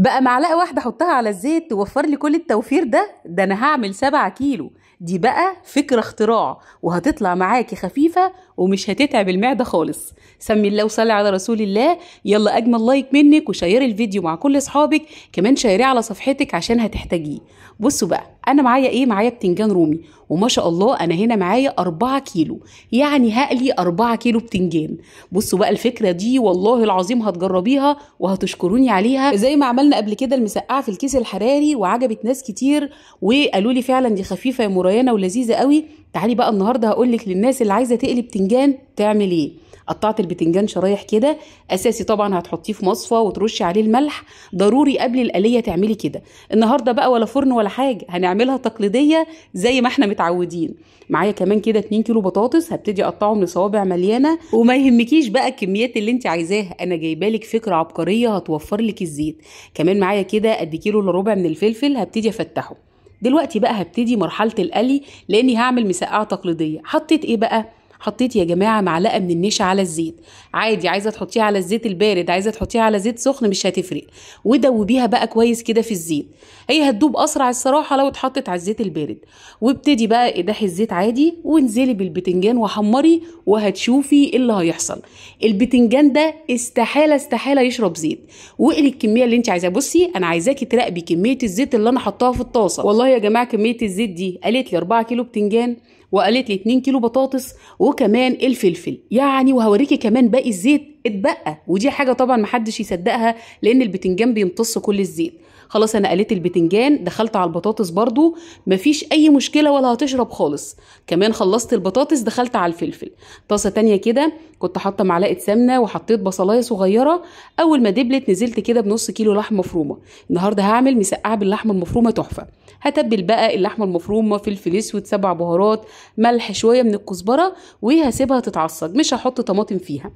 بقى معلقه واحده احطها على الزيت توفر لي كل التوفير ده ده انا هعمل 7 كيلو دي بقى فكره اختراع وهتطلع معاكي خفيفه ومش هتتعب المعده خالص سمي الله وصلي على رسول الله يلا اجمل لايك منك وشيري الفيديو مع كل اصحابك كمان شيريه على صفحتك عشان هتحتاجيه بصوا بقى انا معايا ايه معايا بتنجان رومي وما شاء الله انا هنا معايا 4 كيلو يعني هقلي 4 كيلو بتنجان بصوا بقى الفكره دي والله العظيم هتجربيها وهتشكروني عليها زي ما عملنا قبل كده المسقعه في الكيس الحراري وعجبت ناس كتير وقالوا لي فعلا دي خفيفه يا مريانه ولذيذه قوي تعالي بقى النهارده هقول لك للناس اللي عايزه تقلي بتنجان تعمل ايه قطعت البتنجان شرايح كده اساسي طبعا هتحطيه في مصفى وترشي عليه الملح ضروري قبل القليه تعملي كده النهارده بقى ولا فرن ولا حاجه هنعملها تقليديه زي ما احنا متعودين معايا كمان كده 2 كيلو بطاطس هبتدي اقطعهم لصوابع مليانه وما يهمكيش بقى الكميات اللي انت عايزاها انا جايبه لك فكره عبقريه هتوفر لك الزيت كمان معايا كده قد كيلو الا ربع من الفلفل هبتدي افتحه دلوقتي بقى هبتدي مرحله القلي لاني هعمل مسقعه تقليديه حطيت ايه بقى حطيت يا جماعه معلقه من النشا على الزيت عادي عايزه تحطيها على الزيت البارد عايزه تحطيها على زيت سخن مش هتفرق ودوبيها بقى كويس كده في الزيت هي هتدوب اسرع الصراحه لو اتحطت على الزيت البارد وابتدي بقى ادحي الزيت عادي وانزلي بالبتنجان وحمري وهتشوفي إيه اللي هيحصل البتنجان ده استحاله استحاله يشرب زيت واقري الكميه اللي انت عايزاه بصي انا عايزاكي تراقبي كميه الزيت اللي انا حطاها في الطاسه والله يا جماعه كميه الزيت دي قالت لي 4 كيلو بتنجان وقالت لي 2 كيلو بطاطس وكمان الفلفل يعني وهوريكي كمان باقي الزيت اتبقى ودي حاجه طبعا محدش يصدقها لان البتنجان بيمتص كل الزيت خلاص انا قليت البتنجان دخلت على البطاطس برضو مفيش اي مشكله ولا هتشرب خالص كمان خلصت البطاطس دخلت على الفلفل طاسه تانية كده كنت حاطه معلقه سمنه وحطيت بصلايه صغيره اول ما دبلت نزلت كده بنص كيلو لحمه مفرومه النهارده هعمل مسقعه باللحمه المفرومه تحفه هتبل بقى اللحمه المفرومه فلفل اسود سبع بهارات ملح شويه من الكزبره وهسيبها تتعصج مش هحط طماطم فيها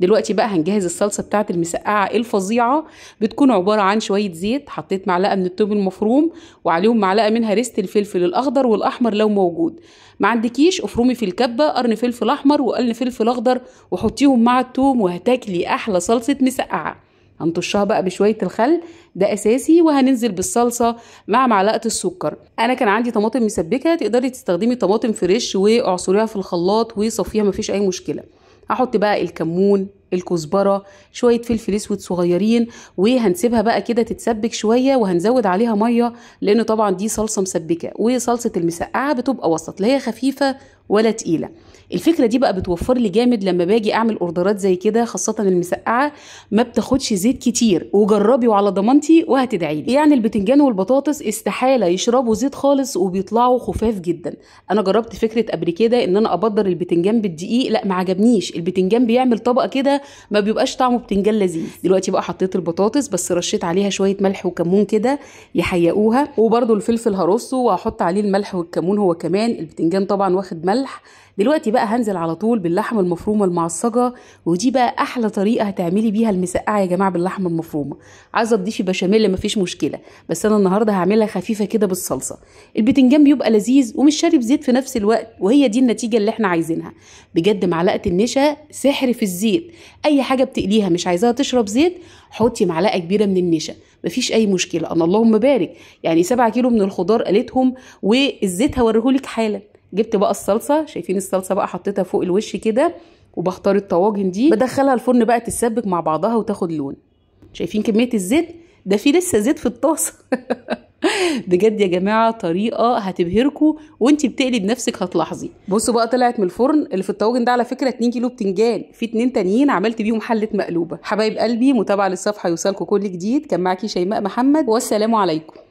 دلوقتي بقى هنجهز الصلصه بتاعت المسقعه الفظيعه بتكون عباره عن شويه زيت حطيت معلقه من التوم المفروم وعليهم معلقه منها ريست الفلفل الاخضر والاحمر لو موجود ما عندكيش افرمي في الكبه قرن فلفل احمر وقرن فلفل اخضر وحطيهم مع التوم وهتاكلي احلى صلصه مسقعه هنطشها بقى بشويه الخل ده اساسي وهننزل بالصلصه مع معلقه السكر انا كان عندي طماطم مسبكه تقدري تستخدمي طماطم فريش واعصريها في الخلاط وصفيها مفيش اي مشكله هحط بقى الكمون الكزبرة شوية فلفل اسود صغيرين وهنسيبها بقى كده تتسبك شوية وهنزود عليها مية لان طبعا دي صلصة مسبكة وصلصة المسقعة بتبقى وسط هي خفيفة ولا تقيله الفكره دي بقى بتوفر لي جامد لما باجي اعمل اوردرات زي كده خاصه المسقعه ما بتاخدش زيت كتير وجربي وعلى ضمانتي وهتدعي لي يعني البتنجان والبطاطس استحاله يشربوا زيت خالص وبيطلعوا خفاف جدا انا جربت فكره قبل كده ان انا ابدر البتنجان بالدقيق لا ما عجبنيش البتنجان بيعمل طبقه كده ما بيبقاش طعمه بتنجان لذيذ دلوقتي بقى حطيت البطاطس بس رشيت عليها شويه ملح وكمون كده يحيقوها وبرده الفلفل هرصه وهحط عليه الملح والكمون هو كمان البتنجان طبعا واخد ملح الملح دلوقتي بقى هنزل على طول باللحمه المفرومه المعصجه ودي بقى احلى طريقه هتعملي بيها المسقعه يا جماعه باللحمه المفرومه عايزه تضيفي بشاميل مفيش مشكله بس انا النهارده هعملها خفيفه كده بالصلصه البتنجان بيبقى لذيذ ومش شارب زيت في نفس الوقت وهي دي النتيجه اللي احنا عايزينها بجد معلقه النشا سحر في الزيت اي حاجه بتقليها مش عايزاها تشرب زيت حطي معلقه كبيره من النشا مفيش اي مشكله انا اللهم بارك يعني 7 كيلو من الخضار قالتهم والزيت هوريهولك حالا جبت بقى الصلصه شايفين الصلصه بقى حطيتها فوق الوش كده وبختار الطواجن دي بدخلها الفرن بقى تتسبك مع بعضها وتاخد لون شايفين كميه الزيت ده في لسه زيت في الطاسه بجد يا جماعه طريقه هتبهركوا وانت بتقلي بنفسك هتلاحظي بصوا بقى طلعت من الفرن اللي في الطواجن ده على فكره 2 كيلو بتنجان في 2 تانيين عملت بيهم حله مقلوبه حبايب قلبي متابعه للصفحه يوصلكوا كل جديد كان معاكي شيماء محمد والسلام عليكم